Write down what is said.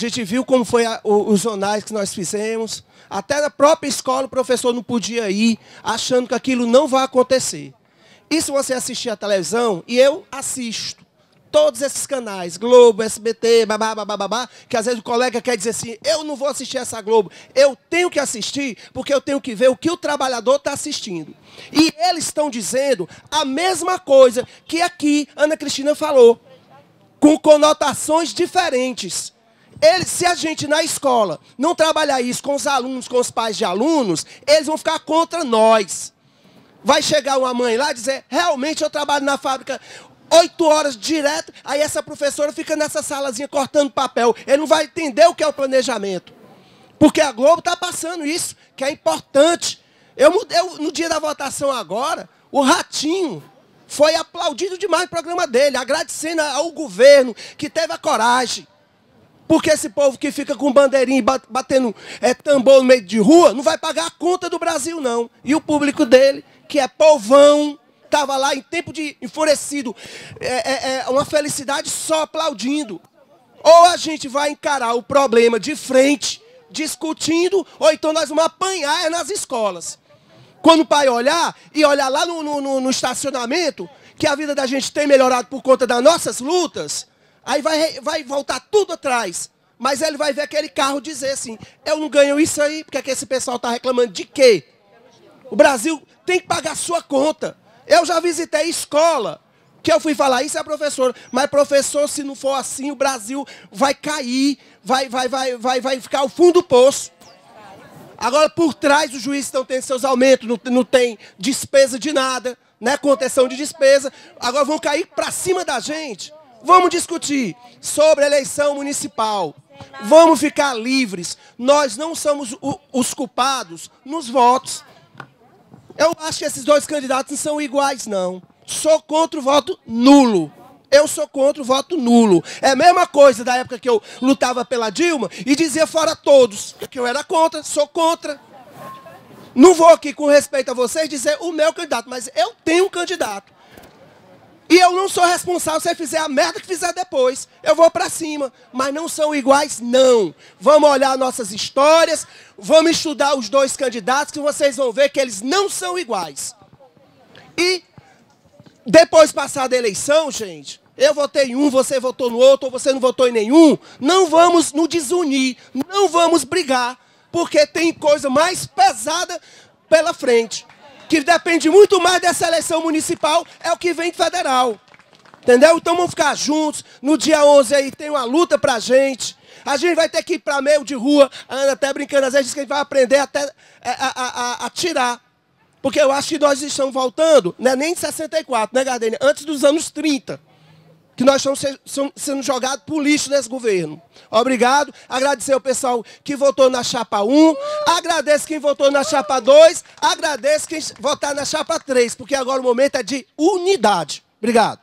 gente viu como foi a, o, os jornais que nós fizemos. Até na própria escola o professor não podia ir, achando que aquilo não vai acontecer. Isso você assistir à televisão, e eu assisto. Todos esses canais, Globo, SBT, babá, babá, babá, que às vezes o colega quer dizer assim, eu não vou assistir essa Globo, eu tenho que assistir, porque eu tenho que ver o que o trabalhador está assistindo. E eles estão dizendo a mesma coisa que aqui Ana Cristina falou, com conotações diferentes. Ele, se a gente na escola não trabalhar isso com os alunos, com os pais de alunos, eles vão ficar contra nós. Vai chegar uma mãe lá e dizer, realmente eu trabalho na fábrica oito horas direto, aí essa professora fica nessa salazinha cortando papel. Ele não vai entender o que é o planejamento. Porque a Globo está passando isso, que é importante. Eu, eu, no dia da votação agora, o Ratinho foi aplaudido demais no programa dele, agradecendo ao governo que teve a coragem porque esse povo que fica com bandeirinha batendo é, tambor no meio de rua não vai pagar a conta do Brasil, não. E o público dele, que é povão, estava lá em tempo de enfurecido, é, é, é uma felicidade só aplaudindo. Ou a gente vai encarar o problema de frente, discutindo, ou então nós vamos apanhar nas escolas. Quando o pai olhar e olhar lá no, no, no estacionamento, que a vida da gente tem melhorado por conta das nossas lutas, Aí vai, vai voltar tudo atrás. Mas ele vai ver aquele carro dizer assim: eu não ganho isso aí, porque é que esse pessoal está reclamando de quê? O Brasil tem que pagar sua conta. Eu já visitei escola, que eu fui falar isso é professor, mas professor, se não for assim, o Brasil vai cair, vai, vai, vai, vai, vai ficar ao fundo do poço. Agora, por trás, os juízes estão tendo seus aumentos, não, não tem despesa de nada, né? contenção de despesa. Agora vão cair para cima da gente. Vamos discutir sobre a eleição municipal. Vamos ficar livres. Nós não somos o, os culpados nos votos. Eu acho que esses dois candidatos não são iguais, não. Sou contra o voto nulo. Eu sou contra o voto nulo. É a mesma coisa da época que eu lutava pela Dilma e dizia fora todos. Que eu era contra, sou contra. Não vou aqui, com respeito a vocês, dizer o meu candidato, mas eu tenho um candidato. E eu não sou responsável se você fizer a merda que fizer depois. Eu vou para cima. Mas não são iguais, não. Vamos olhar nossas histórias, vamos estudar os dois candidatos, que vocês vão ver que eles não são iguais. E depois passada a eleição, gente, eu votei em um, você votou no outro, ou você não votou em nenhum. Não vamos nos desunir, não vamos brigar, porque tem coisa mais pesada pela frente que depende muito mais dessa eleição municipal, é o que vem federal. Entendeu? Então vamos ficar juntos. No dia 11 aí tem uma luta pra gente. A gente vai ter que ir pra meio de rua. A Ana até brincando, às vezes diz que a gente vai aprender até é, a, a, a, a tirar. Porque eu acho que nós estamos voltando, não é nem de 64, né, Gardênia? Antes dos anos 30 que nós estamos sendo jogados por lixo nesse governo. Obrigado. Agradecer ao pessoal que votou na chapa 1. Agradeço quem votou na chapa 2. Agradeço quem votar na chapa 3, porque agora o momento é de unidade. Obrigado.